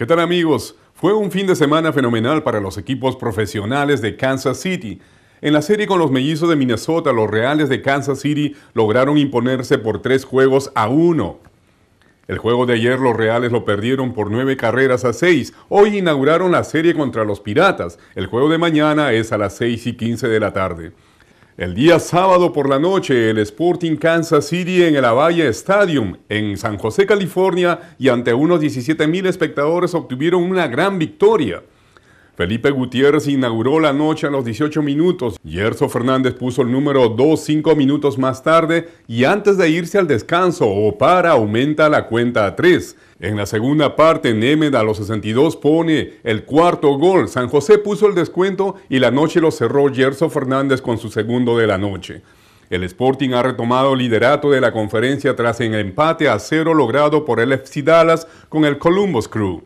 ¿Qué tal amigos? Fue un fin de semana fenomenal para los equipos profesionales de Kansas City. En la serie con los mellizos de Minnesota, los Reales de Kansas City lograron imponerse por tres juegos a uno. El juego de ayer los Reales lo perdieron por nueve carreras a seis. Hoy inauguraron la serie contra los Piratas. El juego de mañana es a las seis y quince de la tarde. El día sábado por la noche, el Sporting Kansas City en el Avaya Stadium, en San José, California, y ante unos mil espectadores obtuvieron una gran victoria. Felipe Gutiérrez inauguró la noche a los 18 minutos. Gerso Fernández puso el número 2 5 minutos más tarde y antes de irse al descanso o para aumenta la cuenta a 3. En la segunda parte, Némeda a los 62 pone el cuarto gol. San José puso el descuento y la noche lo cerró Gerso Fernández con su segundo de la noche. El Sporting ha retomado el liderato de la conferencia tras el empate a cero logrado por el FC Dallas con el Columbus Crew.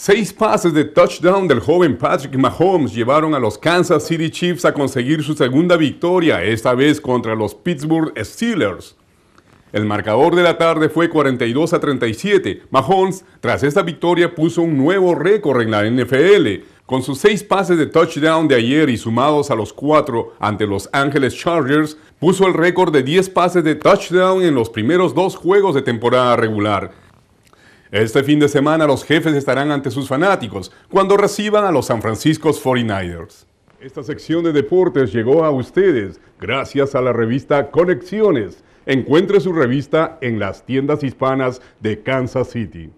Seis pases de touchdown del joven Patrick Mahomes llevaron a los Kansas City Chiefs a conseguir su segunda victoria, esta vez contra los Pittsburgh Steelers. El marcador de la tarde fue 42 a 37. Mahomes, tras esta victoria, puso un nuevo récord en la NFL, con sus seis pases de touchdown de ayer y sumados a los cuatro ante Los Angeles Chargers, puso el récord de 10 pases de touchdown en los primeros dos juegos de temporada regular. Este fin de semana los jefes estarán ante sus fanáticos cuando reciban a los San Francisco 49ers. Esta sección de deportes llegó a ustedes gracias a la revista Conexiones. Encuentre su revista en las tiendas hispanas de Kansas City.